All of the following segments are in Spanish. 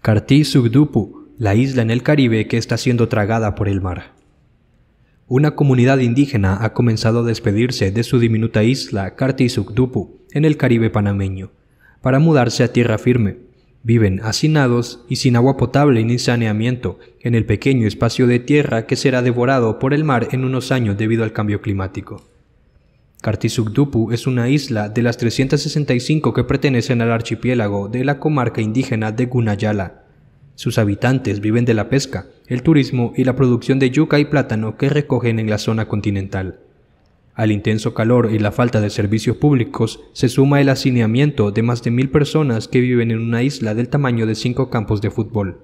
Carti Sugdupu, la isla en el Caribe que está siendo tragada por el mar. Una comunidad indígena ha comenzado a despedirse de su diminuta isla Carti Sugdupu, en el Caribe panameño, para mudarse a tierra firme. Viven hacinados y sin agua potable ni saneamiento en el pequeño espacio de tierra que será devorado por el mar en unos años debido al cambio climático. Kartisukdupu es una isla de las 365 que pertenecen al archipiélago de la comarca indígena de Gunayala. Sus habitantes viven de la pesca, el turismo y la producción de yuca y plátano que recogen en la zona continental. Al intenso calor y la falta de servicios públicos se suma el hacinamiento de más de mil personas que viven en una isla del tamaño de cinco campos de fútbol.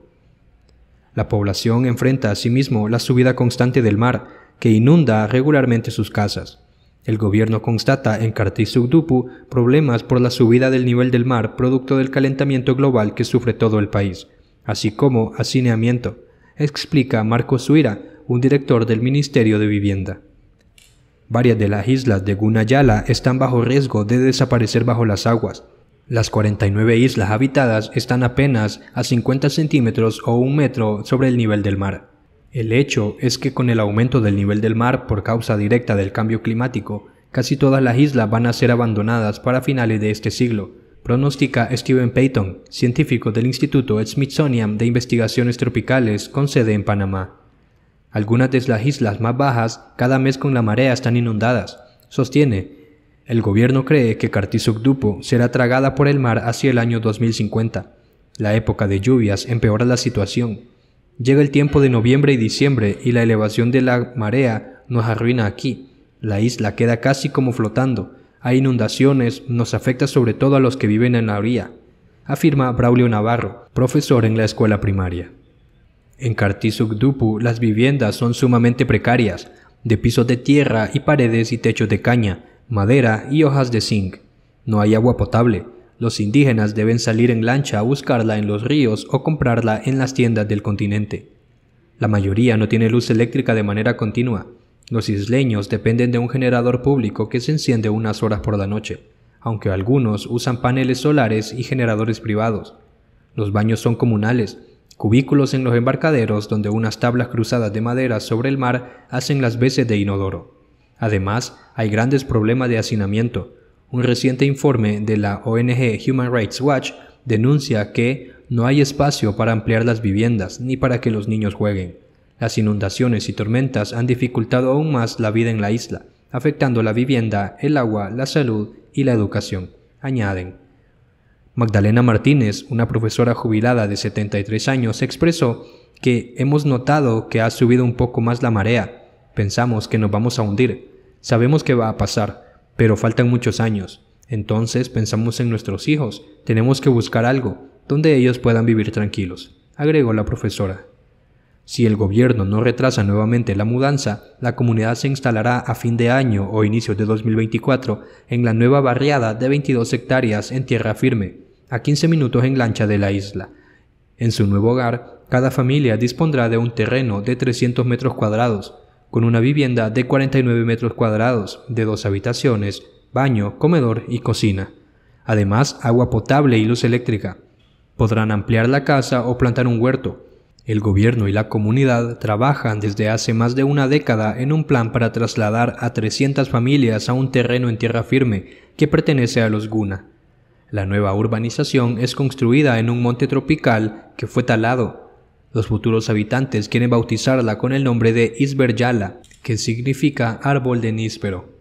La población enfrenta asimismo la subida constante del mar, que inunda regularmente sus casas. El gobierno constata en Kartisugdupu problemas por la subida del nivel del mar producto del calentamiento global que sufre todo el país, así como hacinamiento, explica Marco Suira, un director del Ministerio de Vivienda. Varias de las islas de Gunayala están bajo riesgo de desaparecer bajo las aguas. Las 49 islas habitadas están apenas a 50 centímetros o un metro sobre el nivel del mar. El hecho es que con el aumento del nivel del mar por causa directa del cambio climático, casi todas las islas van a ser abandonadas para finales de este siglo, pronostica Steven Payton, científico del Instituto Smithsonian de Investigaciones Tropicales con sede en Panamá. Algunas de las islas más bajas cada mes con la marea están inundadas, sostiene. El gobierno cree que Dupo será tragada por el mar hacia el año 2050. La época de lluvias empeora la situación Llega el tiempo de noviembre y diciembre y la elevación de la marea nos arruina aquí. La isla queda casi como flotando. Hay inundaciones, nos afecta sobre todo a los que viven en la orilla, afirma Braulio Navarro, profesor en la escuela primaria. En Dupu las viviendas son sumamente precarias, de pisos de tierra y paredes y techos de caña, madera y hojas de zinc. No hay agua potable, los indígenas deben salir en lancha a buscarla en los ríos o comprarla en las tiendas del continente. La mayoría no tiene luz eléctrica de manera continua. Los isleños dependen de un generador público que se enciende unas horas por la noche, aunque algunos usan paneles solares y generadores privados. Los baños son comunales, cubículos en los embarcaderos donde unas tablas cruzadas de madera sobre el mar hacen las veces de inodoro. Además, hay grandes problemas de hacinamiento, un reciente informe de la ONG Human Rights Watch denuncia que no hay espacio para ampliar las viviendas ni para que los niños jueguen. Las inundaciones y tormentas han dificultado aún más la vida en la isla, afectando la vivienda, el agua, la salud y la educación, añaden. Magdalena Martínez, una profesora jubilada de 73 años, expresó que hemos notado que ha subido un poco más la marea. Pensamos que nos vamos a hundir. Sabemos que va a pasar, pero faltan muchos años. Entonces pensamos en nuestros hijos, tenemos que buscar algo, donde ellos puedan vivir tranquilos, agregó la profesora. Si el gobierno no retrasa nuevamente la mudanza, la comunidad se instalará a fin de año o inicio de 2024 en la nueva barriada de 22 hectáreas en tierra firme, a 15 minutos en lancha de la isla. En su nuevo hogar, cada familia dispondrá de un terreno de 300 metros cuadrados, con una vivienda de 49 metros cuadrados, de dos habitaciones, baño, comedor y cocina. Además, agua potable y luz eléctrica. Podrán ampliar la casa o plantar un huerto. El gobierno y la comunidad trabajan desde hace más de una década en un plan para trasladar a 300 familias a un terreno en tierra firme que pertenece a los Guna. La nueva urbanización es construida en un monte tropical que fue talado los futuros habitantes quieren bautizarla con el nombre de Isberjala, que significa árbol de níspero.